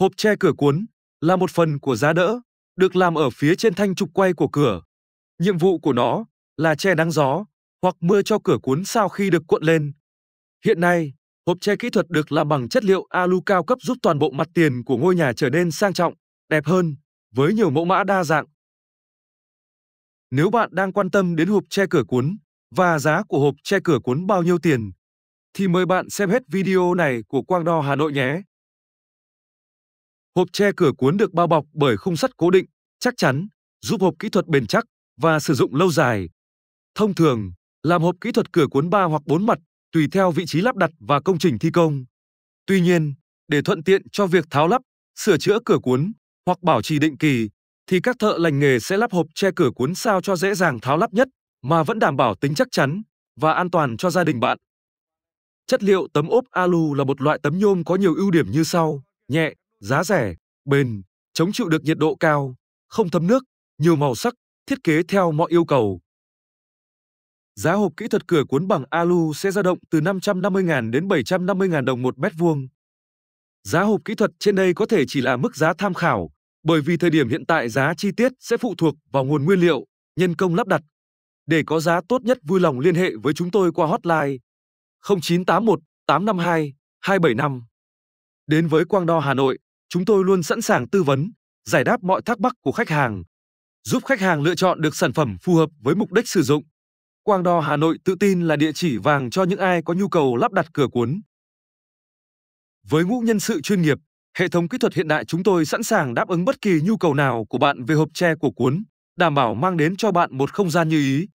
Hộp tre cửa cuốn là một phần của giá đỡ, được làm ở phía trên thanh trục quay của cửa. Nhiệm vụ của nó là che nắng gió hoặc mưa cho cửa cuốn sau khi được cuộn lên. Hiện nay, hộp tre kỹ thuật được làm bằng chất liệu alu cao cấp giúp toàn bộ mặt tiền của ngôi nhà trở nên sang trọng, đẹp hơn, với nhiều mẫu mã đa dạng. Nếu bạn đang quan tâm đến hộp tre cửa cuốn và giá của hộp tre cửa cuốn bao nhiêu tiền, thì mời bạn xem hết video này của Quang Đo Hà Nội nhé. Hộp tre cửa cuốn được bao bọc bởi khung sắt cố định, chắc chắn, giúp hộp kỹ thuật bền chắc và sử dụng lâu dài. Thông thường, làm hộp kỹ thuật cửa cuốn 3 hoặc 4 mặt tùy theo vị trí lắp đặt và công trình thi công. Tuy nhiên, để thuận tiện cho việc tháo lắp, sửa chữa cửa cuốn hoặc bảo trì định kỳ thì các thợ lành nghề sẽ lắp hộp che cửa cuốn sao cho dễ dàng tháo lắp nhất mà vẫn đảm bảo tính chắc chắn và an toàn cho gia đình bạn. Chất liệu tấm ốp alu là một loại tấm nhôm có nhiều ưu điểm như sau: nhẹ, giá rẻ, bền, chống chịu được nhiệt độ cao, không thấm nước, nhiều màu sắc, thiết kế theo mọi yêu cầu. Giá hộp kỹ thuật cửa cuốn bằng alu sẽ dao động từ 550.000 đến 750.000 đồng một mét vuông. Giá hộp kỹ thuật trên đây có thể chỉ là mức giá tham khảo, bởi vì thời điểm hiện tại giá chi tiết sẽ phụ thuộc vào nguồn nguyên liệu, nhân công lắp đặt. Để có giá tốt nhất vui lòng liên hệ với chúng tôi qua hotline 0981 852 275. Đến với Quang Đo Hà Nội, Chúng tôi luôn sẵn sàng tư vấn, giải đáp mọi thắc mắc của khách hàng, giúp khách hàng lựa chọn được sản phẩm phù hợp với mục đích sử dụng. Quang Đo Hà Nội tự tin là địa chỉ vàng cho những ai có nhu cầu lắp đặt cửa cuốn. Với ngũ nhân sự chuyên nghiệp, hệ thống kỹ thuật hiện đại chúng tôi sẵn sàng đáp ứng bất kỳ nhu cầu nào của bạn về hộp tre của cuốn, đảm bảo mang đến cho bạn một không gian như ý.